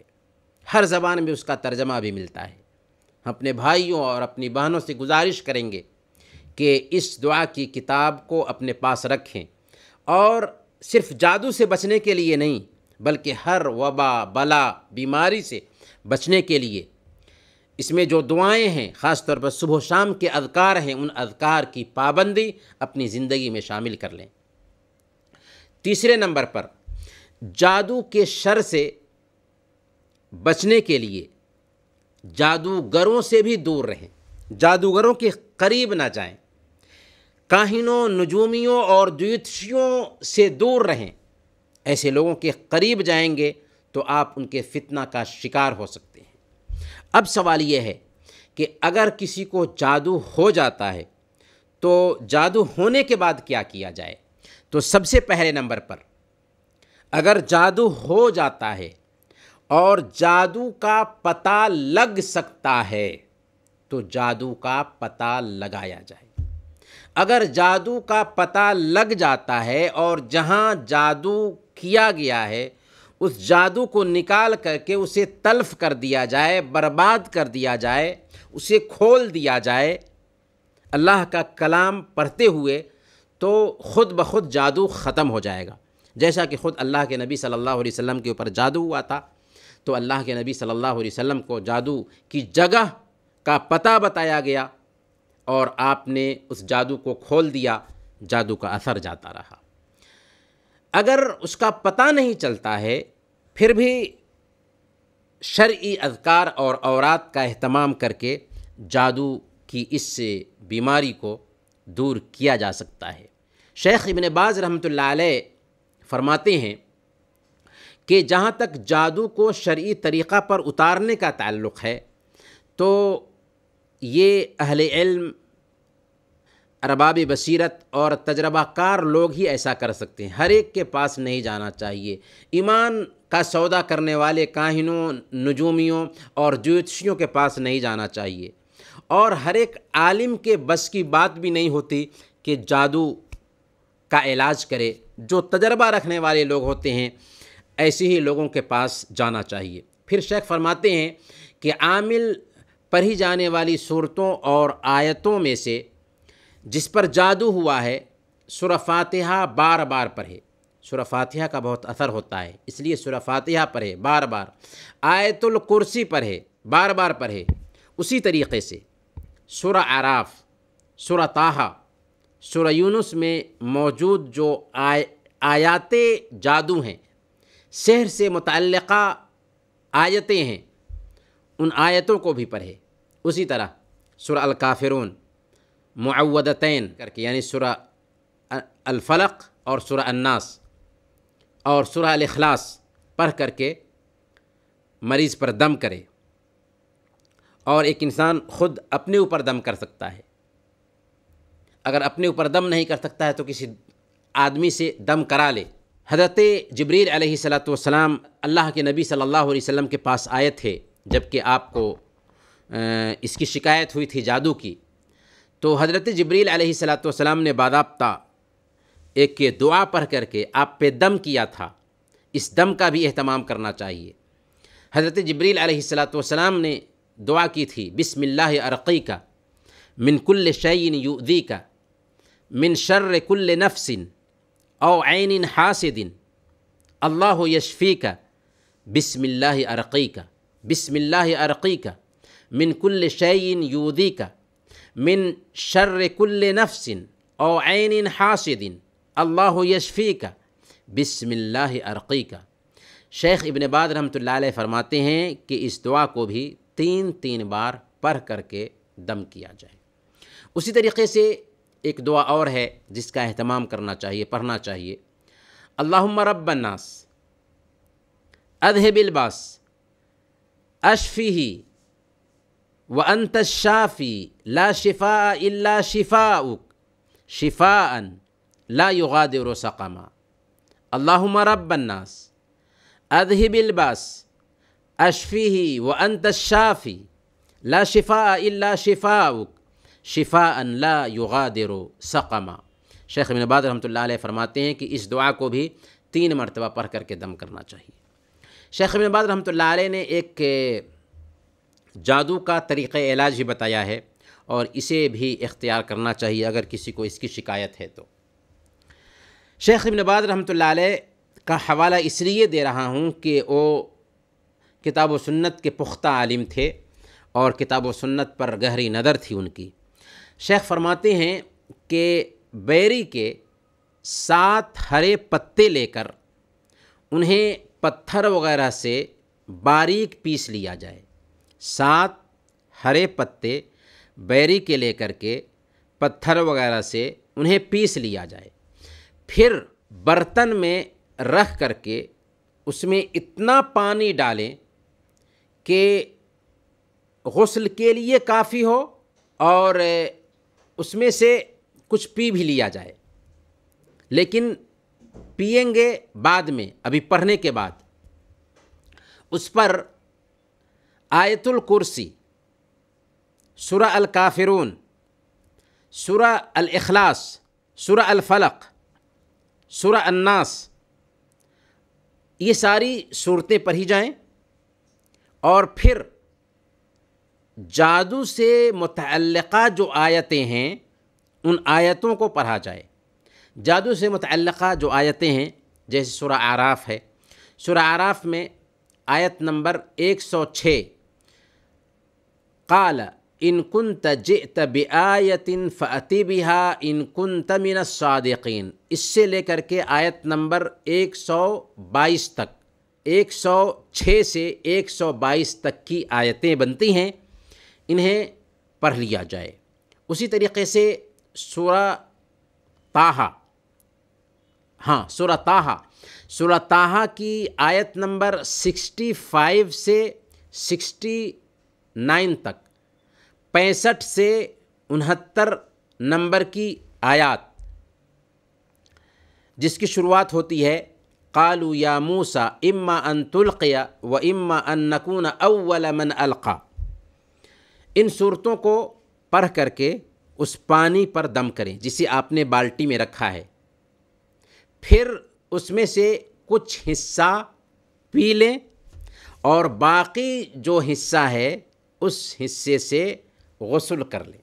हर जबान में उसका तर्जमा भी मिलता है हम अपने भाइयों और अपनी बहनों से गुजारिश करेंगे कि इस दुआ की किताब को अपने पास रखें और सिर्फ जादू से बचने के लिए नहीं बल्कि हर वबा बला बीमारी से बचने के लिए इसमें जो दुआएं हैं ख़ास तौर पर सुबह शाम के अदकार हैं उन अदकार की पाबंदी अपनी ज़िंदगी में शामिल कर लें तीसरे नंबर पर जादू के शर से बचने के लिए जादूगरों से भी दूर रहें जादूगरों के करीब ना जाएं काहिनों नजूमियों और ज्योतिषियों से दूर रहें ऐसे लोगों के करीब जाएंगे तो आप उनके फितना का शिकार हो सकते अब सवाल ये है कि अगर किसी को जादू हो जाता है तो जादू होने के बाद क्या किया जाए तो सबसे पहले नंबर पर अगर जादू हो जाता है और जादू का पता लग सकता है तो जादू का पता लगाया जाए अगर जादू का पता लग जाता है और जहाँ जादू किया गया है उस जादू को निकाल करके उसे तल्फ कर दिया जाए बर्बाद कर दिया जाए उसे खोल दिया जाए अल्लाह का कलाम पढ़ते हुए तो ख़ुद ब खुद जादू ख़त्म हो जाएगा जैसा कि ख़ुद अल्लाह के नबी सल्लल्लाहु अलैहि वसल्लम के ऊपर जादू हुआ था तो अल्लाह के नबी सल्लल्लाहु अलैहि वसल्लम को जादू की जगह का पता बताया गया और आपने उस जादू को खोल दिया जादू का असर जाता रहा अगर उसका पता नहीं चलता है फिर भी शर् अधिकार और औरत का अहतमाम करके जादू की इस बीमारी को दूर किया जा सकता है शेख इबन बाज रहमत ला फरमाते हैं कि जहाँ तक जादू को शर् तरीक़ा पर उतारने का ताल्लुक़ है तो ये अहल इल्म अरबाब बसीरत और तजर्बाकार लोग ही ऐसा कर सकते हैं हर एक के पास नहीं जाना चाहिए ईमान का सौदा करने वाले काहिनों नजूमियों और ज्योतिषियों के पास नहीं जाना चाहिए और हर एक आलिम के बस की बात भी नहीं होती कि जादू का इलाज करे जो तजर्बा रखने वाले लोग होते हैं ऐसे ही लोगों के पास जाना चाहिए फिर शेख फरमाते हैं कि आमिल पढ़ी जाने वाली सूरतों और आयतों में से जिस पर जादू हुआ है सुर फातिहा बार बार पढ़े सुर फातिहा का बहुत असर होता है इसलिए सुर फातिहा पढ़े बार बार आयतुल कुर्सी पढ़े बार बार पढ़े उसी तरीके से सुर आराफ सुर ताहा सुर यूनुस में मौजूद जो आय आयात जादू हैं शहर से मुतल आयतें हैं उन आयतों को भी पढ़े उसी तरह सुर अलकाफिरून मुआवदतैन करके यानी सुरा अलफलक और सुरा अन्नास और सुरा अलखलास पढ़ करके मरीज़ पर दम करे और एक इंसान ख़ुद अपने ऊपर दम कर सकता है अगर अपने ऊपर दम नहीं कर सकता है तो किसी आदमी से दम करा ले हजरत जबरील सलाम अल्लाह के नबी सल्लल्लाहु अलैहि वसल्लम के पास आए थे जबकि आपको इसकी शिकायत हुई थी जादू की तो हज़रत जबरील सलाम ने बाबा एक के दुआ पढ़ करके आप पे दम किया था इस दम का भी अहतमाम करना चाहिए हज़रत जबरील सलाम ने दुआ की थी बिसमिल्ल अरक़ी का मिनकुल्ल कुल शैन युदी का मिन शर्र कुल्ल नफसिन और आन हासदिन अल्लाह यशफ़ी का बिसमिल्ल अरक़ी का बिसमिल्ल अरक़ी का मिनकुल्ल कुल शैन युदी का मिन शर्र कुल्ल नफ्सिन और आन हासिदिन अल्लाह यशफ़ी का बिसमिल्ला अरक़ी का शेख इबन बाद रहमत फरमाते हैं कि इस दुआ को भी तीन तीन बार पढ़ करके दम किया जाए उसी तरीके से एक दुआ और है जिसका अहतमाम करना चाहिए पढ़ना चाहिए अल्लाम रबन्नास अदहबिलबास अशफ़ी وأنت الشافي لا شفاء إلا شفاؤك شفاء لا يغادر سقما اللهم رب الناس أذهب الباس أشفيه وأنت الشافي لا شفاء إلا شفاؤك شفاء لا يغادر سقما شیخ ابن عباد رحمۃ الله عليه فرماتے ہیں کہ اس دعا کو بھی تین مرتبہ پڑھ کر کے دم کرنا چاہیے شیخ ابن عباد رحمۃ اللہ علیہ نے ایک जादू का तरीक़ इलाज ही बताया है और इसे भी इख्तियार करना चाहिए अगर किसी को इसकी शिकायत है तो शेख इबनबाद रहमत का हवाला इसलिए दे रहा हूँ कि वो किताब व सुन्नत के पुख्ता आलिम थे और किताब व सुन्नत पर गहरी नज़र थी उनकी शेख फरमाते हैं कि बैरी के सात हरे पत्ते लेकर उन्हें पत्थर वगैरह से बारीक पीस लिया जाए सात हरे पत्ते बैरी के लेकर के पत्थर वगैरह से उन्हें पीस लिया जाए फिर बर्तन में रख करके उसमें इतना पानी डालें कि गसल के लिए काफ़ी हो और उसमें से कुछ पी भी लिया जाए लेकिन पियेंगे बाद में अभी पढ़ने के बाद उस पर आयतुल कुर्सी सुरा अल काफिरून सुरा अल इखलास सुरा अल फलक सुरा अन्नास ये सारी सूरतें पढ़ी जाएं और फिर जादू से मुतल जो आयतें हैं उन आयतों को पढ़ा जाए जादू से मुतल जो आयतें हैं जैसे सुरा आराफ है सुरा आराफ में आयत नंबर 106 قال इन كنت جئت बआयतिन फ़ति بها इन كنت तमिन الصادقين इससे लेकर के आयत नंबर एक सौ बाईस तक एक सौ छः से एक सौ बाईस तक की आयतें बनती हैं इन्हें पढ़ लिया जाए उसी तरीके से सूरा ताहा हाँ सूरा ताहा सूरा ताहा की आयत नंबर सिक्सटी फाइव से सिक्सटी नाइन तक पैंसठ से उनहत्तर नंबर की आयात जिसकी शुरुआत होती है कालू या मूसा इम्मा अन तुल्क़िया व इम्मा अन नकून अव्वल मन अलका इन सूरतों को पढ़ करके उस पानी पर दम करें जिसे आपने बाल्टी में रखा है फिर उसमें से कुछ हिस्सा पी लें और बाकी जो हिस्सा है उस हिस्से से गसल कर लें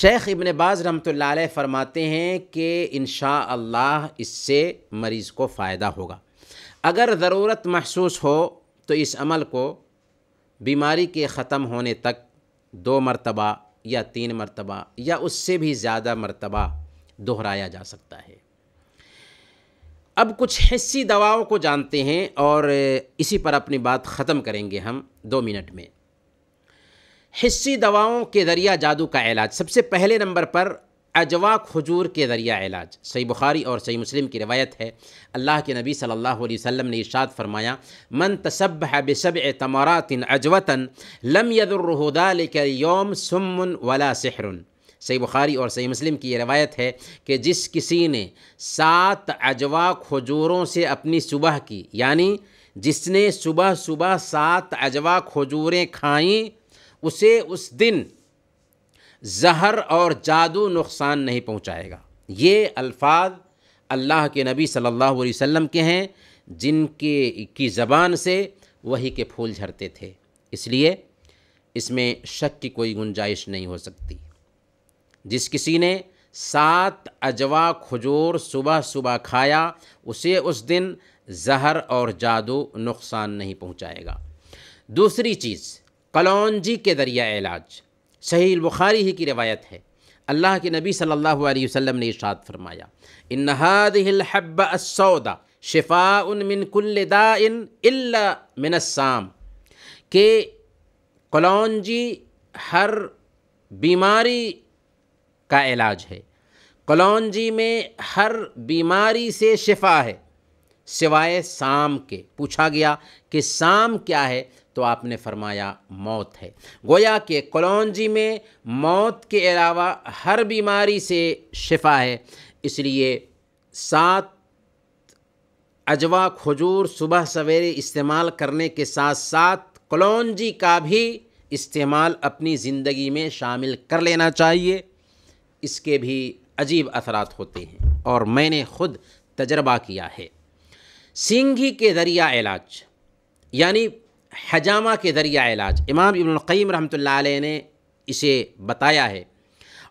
शेख इबन बाज़ रमतल फरमाते हैं कि इन अल्लाह इससे मरीज़ को फ़ायदा होगा अगर ज़रूरत महसूस हो तो इस अमल को बीमारी के ख़त्म होने तक दो मरतबा या तीन मरतबा या उससे भी ज़्यादा मरतबा दोहराया जा सकता है अब कुछ हिस्सी दवाओं को जानते हैं और इसी पर अपनी बात ख़त्म करेंगे हम दो मिनट में हिस्सी दवाओं के ज़रिया जादू का इलाज सबसे पहले नंबर पर अजवा खजूर के ज़रिया इलाज सही बुखारी और सही मुस्लिम की रवायत है अल्लाह के नबी सल्लल्लाहु अलैहि वसल्लम ने इशाद फरमाया मन तसब है बेसब तिन अजवतान लम यदुरहदा लेकर योम सुमन वला सहरुन सही बुखारी और सही मुस्लिम की ये रवायत है कि जिस किसी ने सात अजवा खजूरों से अपनी सुबह की यानी जिसने सुबह सुबह सात अजवा खजूरें खाईं उसे उस दिन जहर और जादू नुकसान नहीं पहुंचाएगा ये अल्फाज अल्लाह के नबी सल्लल्लाहु अलैहि वसल्लम के हैं जिनके की ज़बान से वही के फूल झरते थे इसलिए इसमें शक की कोई गुंजाइश नहीं हो सकती जिस किसी ने सात अजवा खजूर सुबह सुबह खाया उसे उस दिन जहर और जादू नुकसान नहीं पहुंचाएगा दूसरी चीज़ कलौजी के दरिया इलाज सही बुखारी ही की रवायत है अल्लाह के नबी सल्लल्लाहु अलैहि वसल्लम ने इशाद फरमाया इन हब असौदा शिफा उन मिन कुल्ल दाइन इल्ला मिनसाम के कलौजी हर बीमारी का इलाज है कलौजी में हर बीमारी से शिफा है सिवाय शाम के पूछा गया कि शाम क्या है तो आपने फरमाया मौत है गोया के कलौजी में मौत के अलावा हर बीमारी से शिफा है इसलिए सात अजवा खजूर सुबह सवेरे इस्तेमाल करने के साथ साथ कलौजी का भी इस्तेमाल अपनी ज़िंदगी में शामिल कर लेना चाहिए इसके भी अजीब असरात होते हैं और मैंने खुद तजर्बा किया है सिंगी के ज़रिया इलाज यानी हजामा के ज़रिया इलाज इमाम इबन क़ीम रहमतुल्लाह अलैह ने इसे बताया है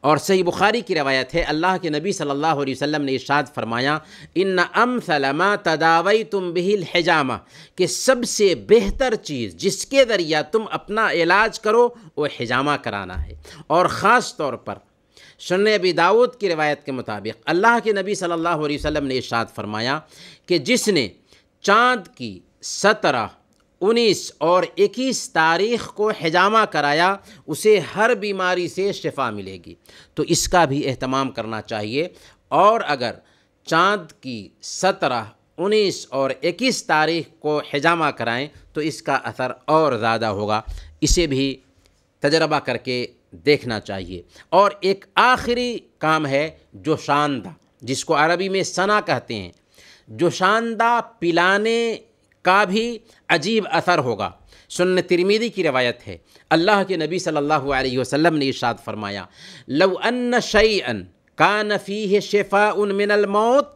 और सही बुखारी की रवायत है अल्लाह के नबी सल्लल्लाहु अलैहि वसल्लम ने इरशाद फरमाया इन अम सलमा तदावई तुम बिहिल हजामा कि सबसे बेहतर चीज़ जिसके ज़रिया तुम अपना इलाज करो वो हजामा कराना है और ख़ास तौर पर शन अबी दाऊद की रवायत के मुताबिक अल्लाह के नबी सल्लल्लाहु अलैहि वसल्लम ने इशाद फरमाया कि जिसने चाँद की सत्रह उन्नीस और इक्कीस तारीख को हजामा कराया उसे हर बीमारी से शफा मिलेगी तो इसका भी अहतमाम करना चाहिए और अगर चाँद की सत्रह उन्नीस और इक्कीस तारीख को हजामा कराएं तो इसका असर और ज़्यादा होगा इसे भी तजर्बा करके देखना चाहिए और एक आखिरी काम है जोशानदा जिसको अरबी में सना कहते हैं जोशानदा पिलाने का भी अजीब असर होगा सुन्न तिरमीदी की रवायत है अल्लाह के नबी सल्लल्लाहु अलैहि वसल्लम ने इशाद फरमाया लव अन अन का नफ़ी है शेफ़ा उन मिनल मौत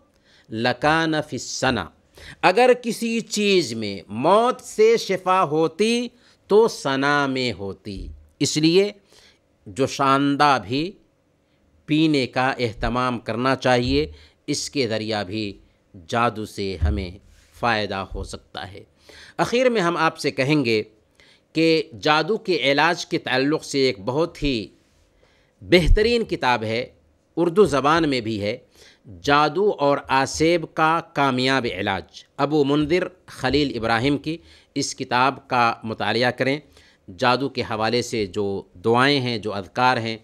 लका नफ़ी सना अगर किसी चीज़ में मौत से शिफा होती तो सना में होती इसलिए जोशानदा भी पीने का अहतमाम करना चाहिए इसके ज़रिया भी जादू से हमें फ़ायदा हो सकता है आखिर में हम आपसे कहेंगे कि जादू के इलाज के ताल्लुक़ से एक बहुत ही बेहतरीन किताब है उर्दू ज़बान में भी है जादू और आसेब का कामयाब इलाज अबू मुंदिर खलील इब्राहिम की इस किताब का मतलब करें जादू के हवाले से जो दुआएं हैं जो अदकार हैं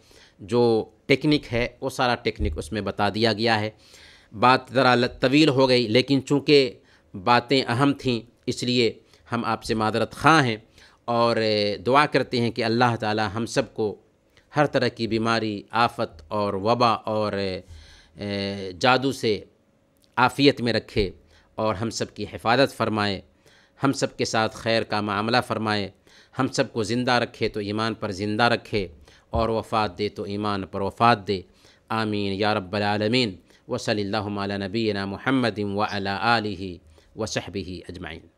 जो टेक्निक है वो सारा टेक्निक उसमें बता दिया गया है बात ज़रा तवील हो गई लेकिन चूँकि बातें अहम थीं इसलिए हम आपसे मादरत खां हैं और दुआ करते हैं कि अल्लाह ताला हम सब को हर तरह की बीमारी आफत और वबा और जादू से आफ़ियत में रखे और हम सब की हिफाजत फरमाए हम सब के साथ खैर का मामला फ़रमाए हम सबको ज़िंदा रखे तो ईमान पर ज़िंदा रखे और वफ़ात दे तो ईमान पर वफ़ात दे आमीन या रब्बालमीन वसली नबीना महमद व अला वसहबी अजमाइन